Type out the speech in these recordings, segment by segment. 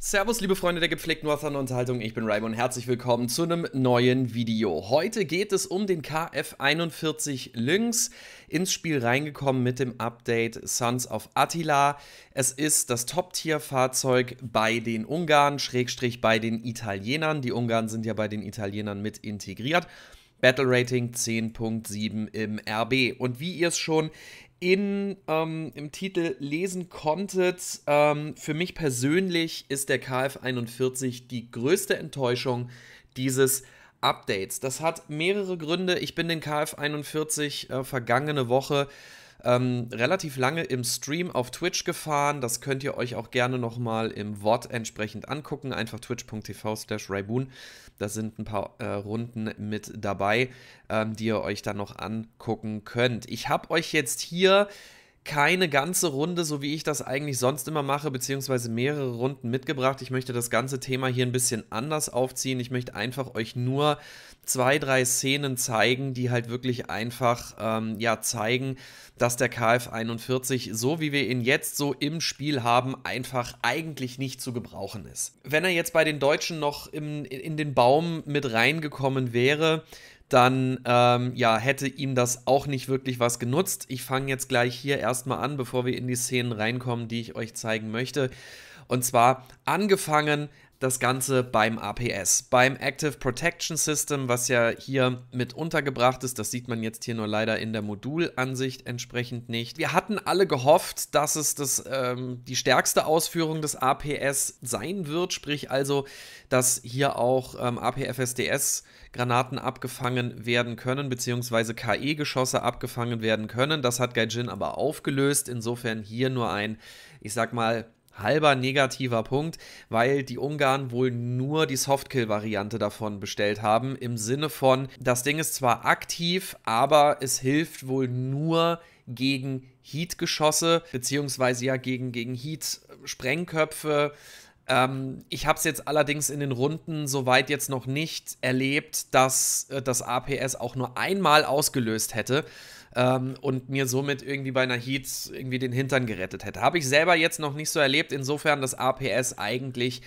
Servus, liebe Freunde der gepflegten Unterhaltung, ich bin Raimon und herzlich willkommen zu einem neuen Video. Heute geht es um den KF41 Lynx, ins Spiel reingekommen mit dem Update Sons of Attila. Es ist das Top-Tier-Fahrzeug bei den Ungarn, Schrägstrich bei den Italienern. Die Ungarn sind ja bei den Italienern mit integriert. Battle Rating 10.7 im RB. Und wie ihr es schon in, ähm, im Titel lesen konntet. Ähm, für mich persönlich ist der KF 41 die größte Enttäuschung dieses Updates. Das hat mehrere Gründe. Ich bin den KF 41 äh, vergangene Woche ähm, relativ lange im Stream auf Twitch gefahren. Das könnt ihr euch auch gerne nochmal im Wort entsprechend angucken. Einfach twitch.tv slash Raiboon. Da sind ein paar äh, Runden mit dabei, ähm, die ihr euch dann noch angucken könnt. Ich habe euch jetzt hier keine ganze Runde, so wie ich das eigentlich sonst immer mache, beziehungsweise mehrere Runden mitgebracht. Ich möchte das ganze Thema hier ein bisschen anders aufziehen. Ich möchte einfach euch nur zwei, drei Szenen zeigen, die halt wirklich einfach ähm, ja, zeigen, dass der KF 41, so wie wir ihn jetzt so im Spiel haben, einfach eigentlich nicht zu gebrauchen ist. Wenn er jetzt bei den Deutschen noch im, in den Baum mit reingekommen wäre, dann ähm, ja, hätte ihm das auch nicht wirklich was genutzt. Ich fange jetzt gleich hier erstmal an, bevor wir in die Szenen reinkommen, die ich euch zeigen möchte. Und zwar angefangen das Ganze beim APS, beim Active Protection System, was ja hier mit untergebracht ist. Das sieht man jetzt hier nur leider in der Modulansicht entsprechend nicht. Wir hatten alle gehofft, dass es das, ähm, die stärkste Ausführung des APS sein wird, sprich also, dass hier auch ähm, APFSDS Granaten abgefangen werden können, beziehungsweise KE-Geschosse abgefangen werden können. Das hat Gaijin aber aufgelöst. Insofern hier nur ein, ich sag mal, halber negativer Punkt, weil die Ungarn wohl nur die Softkill-Variante davon bestellt haben, im Sinne von, das Ding ist zwar aktiv, aber es hilft wohl nur gegen Heat-Geschosse, beziehungsweise ja gegen, gegen Heat-Sprengköpfe. Ähm, ich habe es jetzt allerdings in den Runden soweit jetzt noch nicht erlebt, dass äh, das APS auch nur einmal ausgelöst hätte ähm, und mir somit irgendwie bei einer Heat irgendwie den Hintern gerettet hätte. Habe ich selber jetzt noch nicht so erlebt, insofern das APS eigentlich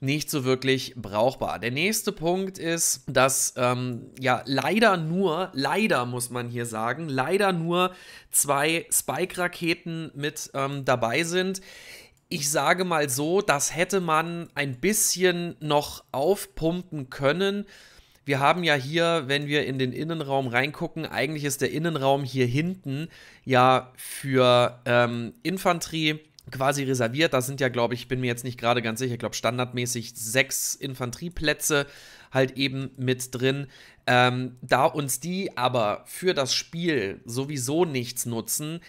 nicht so wirklich brauchbar. Der nächste Punkt ist, dass ähm, ja leider nur, leider muss man hier sagen, leider nur zwei Spike-Raketen mit ähm, dabei sind. Ich sage mal so, das hätte man ein bisschen noch aufpumpen können wir haben ja hier, wenn wir in den Innenraum reingucken, eigentlich ist der Innenraum hier hinten ja für ähm, Infanterie quasi reserviert. Da sind ja, glaube ich, bin mir jetzt nicht gerade ganz sicher, ich glaube standardmäßig sechs Infanterieplätze halt eben mit drin. Ähm, da uns die aber für das Spiel sowieso nichts nutzen,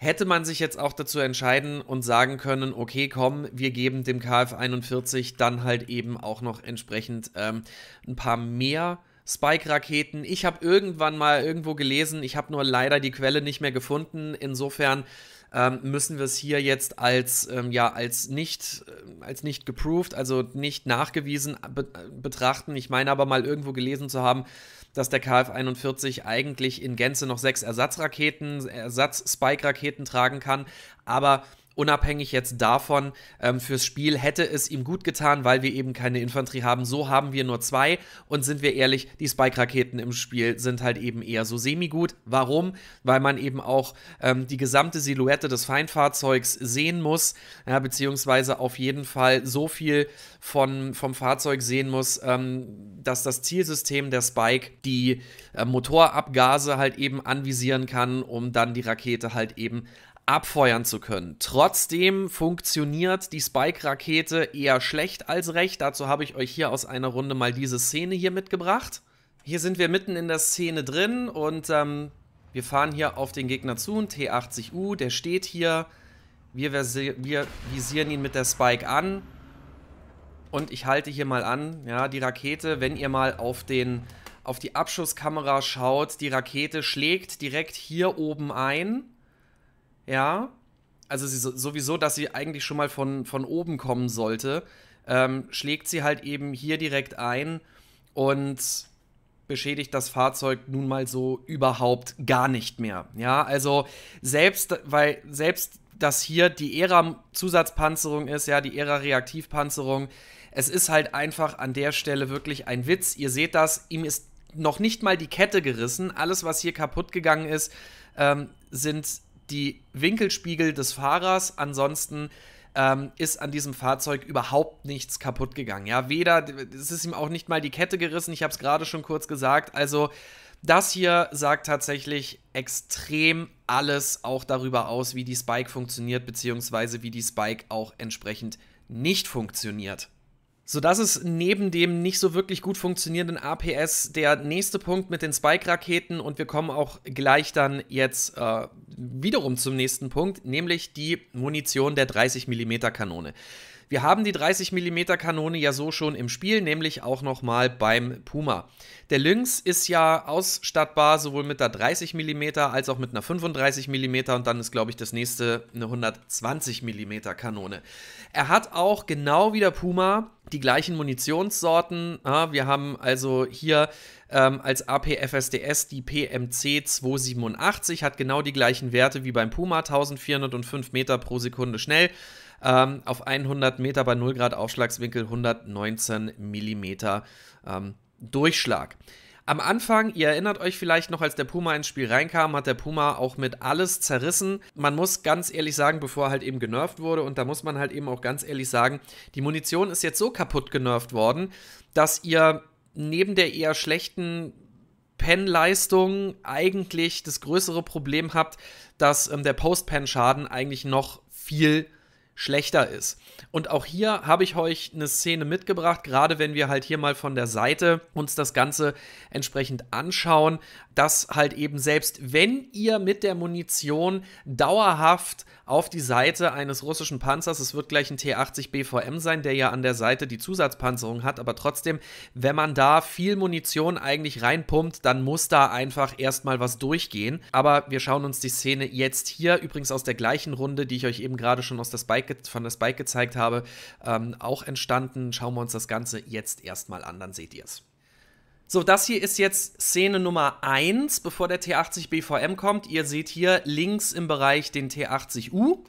hätte man sich jetzt auch dazu entscheiden und sagen können, okay, komm, wir geben dem Kf 41 dann halt eben auch noch entsprechend ähm, ein paar mehr Spike-Raketen. Ich habe irgendwann mal irgendwo gelesen, ich habe nur leider die Quelle nicht mehr gefunden. Insofern ähm, müssen wir es hier jetzt als, ähm, ja, als nicht, äh, als nicht geproved, also nicht nachgewiesen be betrachten. Ich meine aber mal irgendwo gelesen zu haben, dass der Kf 41 eigentlich in Gänze noch sechs Ersatzraketen, Ersatz-Spike-Raketen tragen kann. Aber unabhängig jetzt davon, ähm, fürs Spiel hätte es ihm gut getan, weil wir eben keine Infanterie haben. So haben wir nur zwei und sind wir ehrlich, die Spike-Raketen im Spiel sind halt eben eher so semi-gut. Warum? Weil man eben auch ähm, die gesamte Silhouette des Feindfahrzeugs sehen muss, ja, beziehungsweise auf jeden Fall so viel von, vom Fahrzeug sehen muss, ähm, dass das Zielsystem der Spike die äh, Motorabgase halt eben anvisieren kann, um dann die Rakete halt eben abfeuern zu können. Trotzdem funktioniert die Spike-Rakete eher schlecht als recht. Dazu habe ich euch hier aus einer Runde mal diese Szene hier mitgebracht. Hier sind wir mitten in der Szene drin und ähm, wir fahren hier auf den Gegner zu, ein T-80U, der steht hier. Wir, wir visieren ihn mit der Spike an. Und ich halte hier mal an, ja, die Rakete, wenn ihr mal auf den auf die Abschusskamera schaut, die Rakete schlägt direkt hier oben ein ja, also sie sowieso, dass sie eigentlich schon mal von, von oben kommen sollte, ähm, schlägt sie halt eben hier direkt ein und beschädigt das Fahrzeug nun mal so überhaupt gar nicht mehr. Ja, also selbst, weil selbst dass hier die Ära-Zusatzpanzerung ist, ja, die Ära-Reaktivpanzerung, es ist halt einfach an der Stelle wirklich ein Witz. Ihr seht das, ihm ist noch nicht mal die Kette gerissen. Alles, was hier kaputt gegangen ist, ähm, sind die Winkelspiegel des Fahrers. Ansonsten ähm, ist an diesem Fahrzeug überhaupt nichts kaputt gegangen. Ja, weder, es ist ihm auch nicht mal die Kette gerissen. Ich habe es gerade schon kurz gesagt. Also, das hier sagt tatsächlich extrem alles auch darüber aus, wie die Spike funktioniert, beziehungsweise wie die Spike auch entsprechend nicht funktioniert sodass es neben dem nicht so wirklich gut funktionierenden APS der nächste Punkt mit den Spike-Raketen und wir kommen auch gleich dann jetzt äh, wiederum zum nächsten Punkt, nämlich die Munition der 30 mm Kanone. Wir haben die 30 mm Kanone ja so schon im Spiel, nämlich auch nochmal beim Puma. Der Lynx ist ja ausstattbar sowohl mit der 30 mm als auch mit einer 35 mm und dann ist, glaube ich, das nächste eine 120 mm Kanone. Er hat auch genau wie der Puma die gleichen Munitionssorten. Ja, ah, wir haben also hier ähm, als APFSDS die PMC 287, hat genau die gleichen Werte wie beim Puma, 1405 Meter pro Sekunde schnell, ähm, auf 100 Meter bei 0 Grad Aufschlagswinkel 119 Millimeter ähm, Durchschlag. Am Anfang, ihr erinnert euch vielleicht noch, als der Puma ins Spiel reinkam, hat der Puma auch mit alles zerrissen. Man muss ganz ehrlich sagen, bevor er halt eben genervt wurde, und da muss man halt eben auch ganz ehrlich sagen, die Munition ist jetzt so kaputt genervt worden, dass ihr neben der eher schlechten Pen-Leistung eigentlich das größere Problem habt, dass ähm, der Post-Pen-Schaden eigentlich noch viel schlechter ist. Und auch hier habe ich euch eine Szene mitgebracht, gerade wenn wir halt hier mal von der Seite uns das Ganze entsprechend anschauen, dass halt eben selbst wenn ihr mit der Munition dauerhaft auf die Seite eines russischen Panzers. Es wird gleich ein T-80 BVM sein, der ja an der Seite die Zusatzpanzerung hat. Aber trotzdem, wenn man da viel Munition eigentlich reinpumpt, dann muss da einfach erstmal was durchgehen. Aber wir schauen uns die Szene jetzt hier, übrigens aus der gleichen Runde, die ich euch eben gerade schon aus der Spike, von der Spike gezeigt habe, ähm, auch entstanden. Schauen wir uns das Ganze jetzt erstmal an, dann seht ihr es. So, das hier ist jetzt Szene Nummer 1, bevor der T80 BVM kommt. Ihr seht hier links im Bereich den T80U.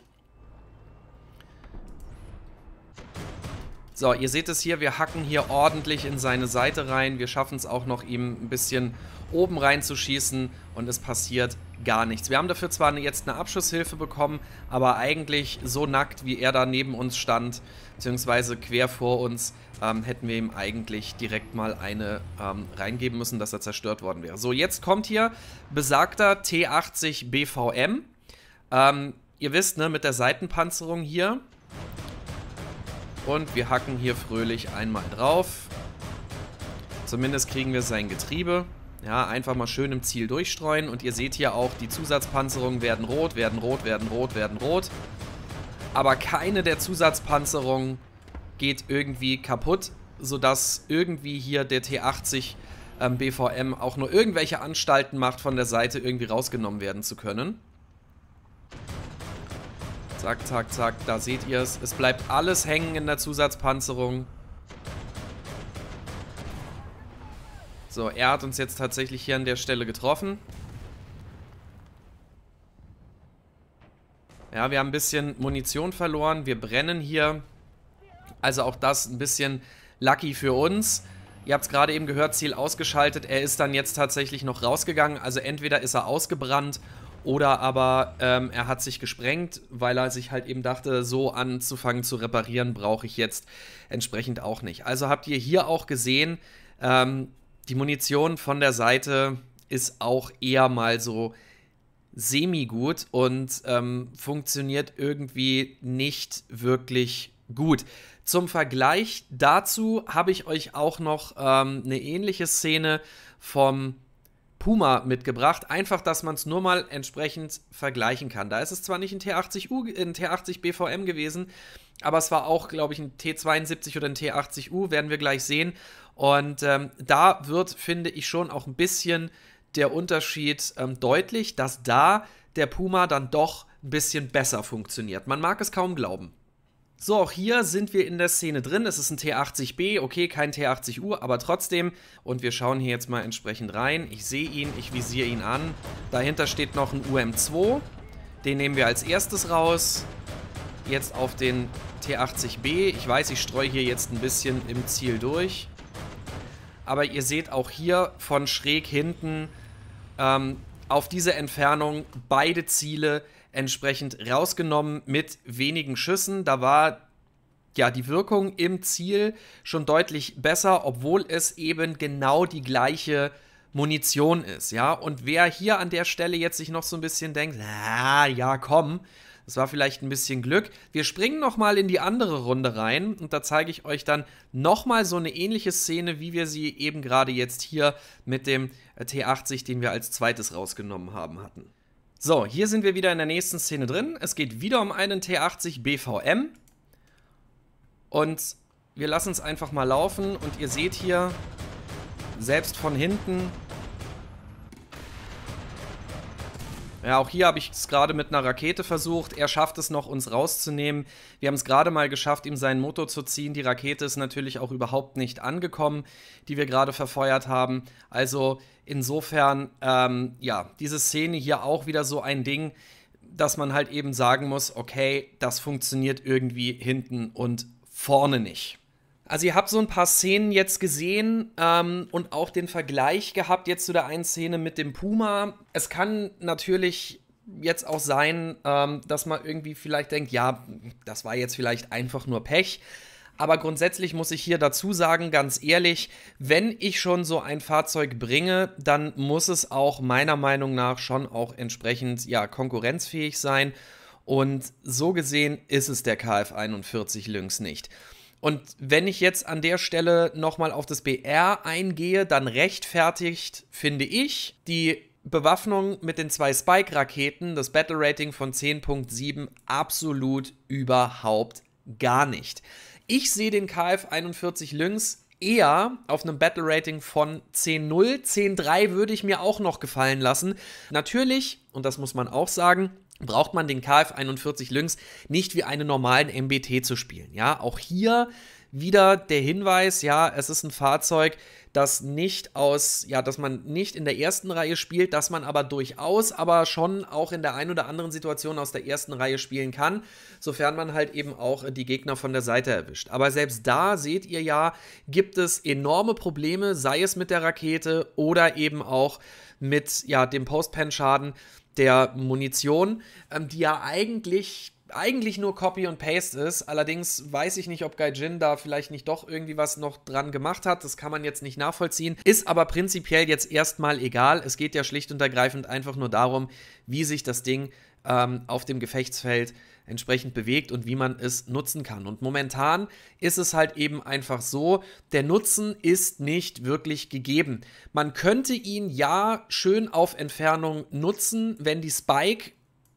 So, ihr seht es hier, wir hacken hier ordentlich in seine Seite rein. Wir schaffen es auch noch, ihm ein bisschen oben reinzuschießen und es passiert gar nichts. Wir haben dafür zwar jetzt eine Abschusshilfe bekommen, aber eigentlich so nackt, wie er da neben uns stand, beziehungsweise quer vor uns, ähm, hätten wir ihm eigentlich direkt mal eine ähm, reingeben müssen, dass er zerstört worden wäre. So, jetzt kommt hier besagter T80 BVM. Ähm, ihr wisst, ne, mit der Seitenpanzerung hier. Und wir hacken hier fröhlich einmal drauf. Zumindest kriegen wir sein Getriebe. Ja, einfach mal schön im Ziel durchstreuen. Und ihr seht hier auch, die Zusatzpanzerungen werden rot, werden rot, werden rot, werden rot. Aber keine der Zusatzpanzerungen geht irgendwie kaputt, sodass irgendwie hier der T80 ähm, BVM auch nur irgendwelche Anstalten macht, von der Seite irgendwie rausgenommen werden zu können. Zack, zack, zack, da seht ihr es. Es bleibt alles hängen in der Zusatzpanzerung. So, er hat uns jetzt tatsächlich hier an der Stelle getroffen. Ja, wir haben ein bisschen Munition verloren. Wir brennen hier. Also auch das ein bisschen lucky für uns. Ihr habt es gerade eben gehört, Ziel ausgeschaltet. Er ist dann jetzt tatsächlich noch rausgegangen. Also entweder ist er ausgebrannt oder aber ähm, er hat sich gesprengt, weil er sich halt eben dachte, so anzufangen zu reparieren, brauche ich jetzt entsprechend auch nicht. Also habt ihr hier auch gesehen, ähm, die Munition von der Seite ist auch eher mal so semi-gut und ähm, funktioniert irgendwie nicht wirklich gut. Zum Vergleich dazu habe ich euch auch noch ähm, eine ähnliche Szene vom Puma mitgebracht. Einfach, dass man es nur mal entsprechend vergleichen kann. Da ist es zwar nicht ein T80U, ein T80 BVM gewesen, aber es war auch, glaube ich, ein T72 oder ein T80U, werden wir gleich sehen. Und ähm, da wird, finde ich, schon auch ein bisschen der Unterschied ähm, deutlich, dass da der Puma dann doch ein bisschen besser funktioniert. Man mag es kaum glauben. So, auch hier sind wir in der Szene drin. Es ist ein T80B, okay, kein T80U, aber trotzdem. Und wir schauen hier jetzt mal entsprechend rein. Ich sehe ihn, ich visiere ihn an. Dahinter steht noch ein UM2. Den nehmen wir als erstes raus. Jetzt auf den T80B. Ich weiß, ich streue hier jetzt ein bisschen im Ziel durch. Aber ihr seht auch hier von schräg hinten ähm, auf diese Entfernung beide Ziele entsprechend rausgenommen mit wenigen Schüssen. Da war ja die Wirkung im Ziel schon deutlich besser, obwohl es eben genau die gleiche Munition ist, ja. Und wer hier an der Stelle jetzt sich noch so ein bisschen denkt, ah, ja, komm, das war vielleicht ein bisschen Glück. Wir springen nochmal in die andere Runde rein und da zeige ich euch dann nochmal so eine ähnliche Szene, wie wir sie eben gerade jetzt hier mit dem T80, den wir als zweites rausgenommen haben, hatten. So, hier sind wir wieder in der nächsten Szene drin. Es geht wieder um einen T80 BVM. Und wir lassen es einfach mal laufen. Und ihr seht hier, selbst von hinten Ja, auch hier habe ich es gerade mit einer Rakete versucht. Er schafft es noch, uns rauszunehmen. Wir haben es gerade mal geschafft, ihm seinen Motor zu ziehen. Die Rakete ist natürlich auch überhaupt nicht angekommen, die wir gerade verfeuert haben. Also insofern, ähm, ja, diese Szene hier auch wieder so ein Ding, dass man halt eben sagen muss, okay, das funktioniert irgendwie hinten und vorne nicht. Also ihr habt so ein paar Szenen jetzt gesehen ähm, und auch den Vergleich gehabt jetzt zu der einen Szene mit dem Puma. Es kann natürlich jetzt auch sein, ähm, dass man irgendwie vielleicht denkt, ja, das war jetzt vielleicht einfach nur Pech. Aber grundsätzlich muss ich hier dazu sagen, ganz ehrlich, wenn ich schon so ein Fahrzeug bringe, dann muss es auch meiner Meinung nach schon auch entsprechend ja, konkurrenzfähig sein. Und so gesehen ist es der KF 41 Lynx nicht. Und wenn ich jetzt an der Stelle nochmal auf das BR eingehe, dann rechtfertigt, finde ich, die Bewaffnung mit den zwei Spike-Raketen das Battle Rating von 10.7 absolut überhaupt gar nicht. Ich sehe den Kf 41 Lynx eher auf einem Battle Rating von 10.0. 10.3 würde ich mir auch noch gefallen lassen. Natürlich, und das muss man auch sagen, braucht man den Kf 41 Lynx nicht wie einen normalen MBT zu spielen. Ja, auch hier wieder der Hinweis, ja, es ist ein Fahrzeug, das nicht aus, ja, dass man nicht in der ersten Reihe spielt, dass man aber durchaus, aber schon auch in der einen oder anderen Situation aus der ersten Reihe spielen kann, sofern man halt eben auch die Gegner von der Seite erwischt. Aber selbst da seht ihr ja, gibt es enorme Probleme, sei es mit der Rakete oder eben auch mit ja, dem pen schaden der Munition, ähm, die ja eigentlich eigentlich nur Copy und Paste ist. Allerdings weiß ich nicht, ob Gaijin da vielleicht nicht doch irgendwie was noch dran gemacht hat. Das kann man jetzt nicht nachvollziehen. Ist aber prinzipiell jetzt erstmal egal. Es geht ja schlicht und ergreifend einfach nur darum, wie sich das Ding ähm, auf dem Gefechtsfeld äh, entsprechend bewegt und wie man es nutzen kann. Und momentan ist es halt eben einfach so, der Nutzen ist nicht wirklich gegeben. Man könnte ihn ja schön auf Entfernung nutzen, wenn die Spike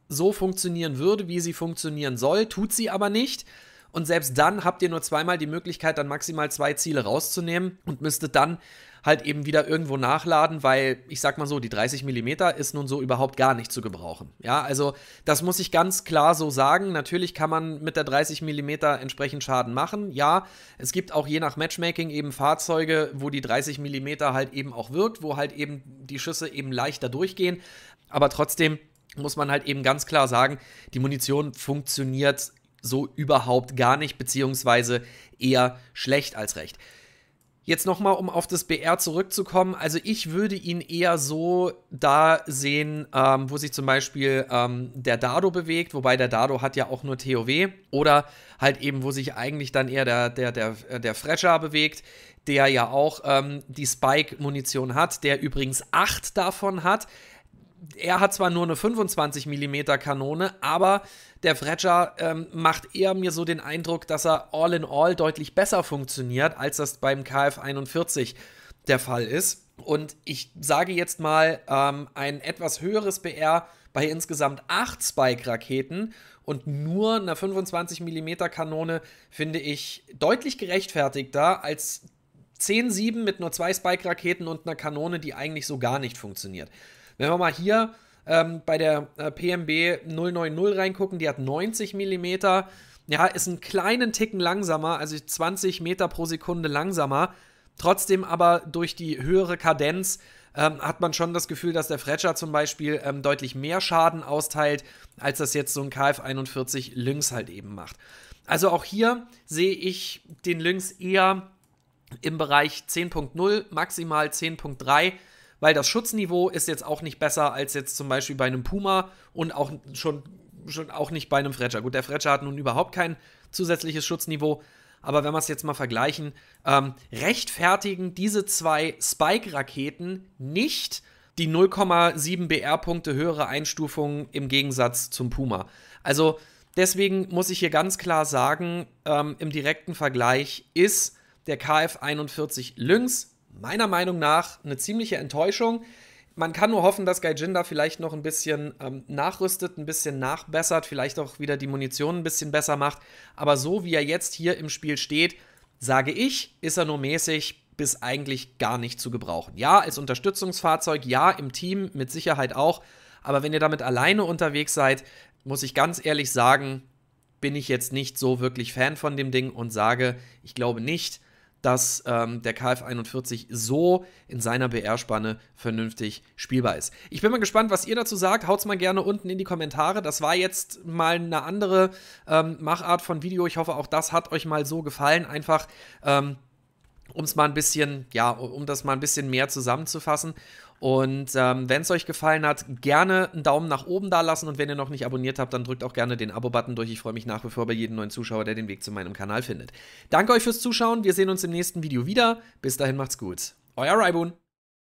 so funktionieren würde, wie sie funktionieren soll, tut sie aber nicht. Und selbst dann habt ihr nur zweimal die Möglichkeit, dann maximal zwei Ziele rauszunehmen und müsstet dann halt eben wieder irgendwo nachladen, weil ich sag mal so, die 30 mm ist nun so überhaupt gar nicht zu gebrauchen. Ja, also das muss ich ganz klar so sagen. Natürlich kann man mit der 30 mm entsprechend Schaden machen. Ja, es gibt auch je nach Matchmaking eben Fahrzeuge, wo die 30 mm halt eben auch wirkt, wo halt eben die Schüsse eben leichter durchgehen. Aber trotzdem muss man halt eben ganz klar sagen, die Munition funktioniert so überhaupt gar nicht, beziehungsweise eher schlecht als recht. Jetzt nochmal, um auf das BR zurückzukommen. Also ich würde ihn eher so da sehen, ähm, wo sich zum Beispiel ähm, der Dado bewegt, wobei der Dado hat ja auch nur TOW. Oder halt eben, wo sich eigentlich dann eher der, der, der, äh, der Fresher bewegt, der ja auch ähm, die Spike-Munition hat, der übrigens 8 davon hat er hat zwar nur eine 25 mm Kanone, aber der Fredger ähm, macht eher mir so den Eindruck, dass er all in all deutlich besser funktioniert, als das beim Kf 41 der Fall ist. Und ich sage jetzt mal ähm, ein etwas höheres BR bei insgesamt 8 Spike-Raketen und nur einer 25 mm Kanone finde ich deutlich gerechtfertigter als 10-7 mit nur 2 Spike-Raketen und einer Kanone, die eigentlich so gar nicht funktioniert. Wenn wir mal hier ähm, bei der äh, PMB 090 reingucken, die hat 90 mm. Ja, ist einen kleinen Ticken langsamer, also 20 Meter pro Sekunde langsamer. Trotzdem aber durch die höhere Kadenz ähm, hat man schon das Gefühl, dass der Fretscher zum Beispiel ähm, deutlich mehr Schaden austeilt, als das jetzt so ein Kf 41 Lynx halt eben macht. Also auch hier sehe ich den Lynx eher im Bereich 10.0, maximal 10.3 weil das Schutzniveau ist jetzt auch nicht besser als jetzt zum Beispiel bei einem Puma und auch schon, schon auch nicht bei einem Fretscher. Gut, der Fretscher hat nun überhaupt kein zusätzliches Schutzniveau, aber wenn wir es jetzt mal vergleichen, ähm, rechtfertigen diese zwei Spike-Raketen nicht die 0,7 BR-Punkte höhere Einstufung im Gegensatz zum Puma. Also deswegen muss ich hier ganz klar sagen, ähm, im direkten Vergleich ist der KF-41 Lynx meiner Meinung nach eine ziemliche Enttäuschung. Man kann nur hoffen, dass Gaijin da vielleicht noch ein bisschen ähm, nachrüstet, ein bisschen nachbessert, vielleicht auch wieder die Munition ein bisschen besser macht. Aber so wie er jetzt hier im Spiel steht, sage ich, ist er nur mäßig bis eigentlich gar nicht zu gebrauchen. Ja, als Unterstützungsfahrzeug, ja, im Team mit Sicherheit auch. Aber wenn ihr damit alleine unterwegs seid, muss ich ganz ehrlich sagen, bin ich jetzt nicht so wirklich Fan von dem Ding und sage, ich glaube nicht, dass ähm, der Kf 41 so in seiner BR-Spanne vernünftig spielbar ist. Ich bin mal gespannt, was ihr dazu sagt. Haut's mal gerne unten in die Kommentare. Das war jetzt mal eine andere ähm, Machart von Video. Ich hoffe, auch das hat euch mal so gefallen. Einfach. Ähm, um mal ein bisschen, ja, um das mal ein bisschen mehr zusammenzufassen. Und ähm, wenn es euch gefallen hat, gerne einen Daumen nach oben da lassen. Und wenn ihr noch nicht abonniert habt, dann drückt auch gerne den Abo-Button durch. Ich freue mich nach wie vor bei jedem neuen Zuschauer, der den Weg zu meinem Kanal findet. Danke euch fürs Zuschauen. Wir sehen uns im nächsten Video wieder. Bis dahin macht's gut. Euer Raibun.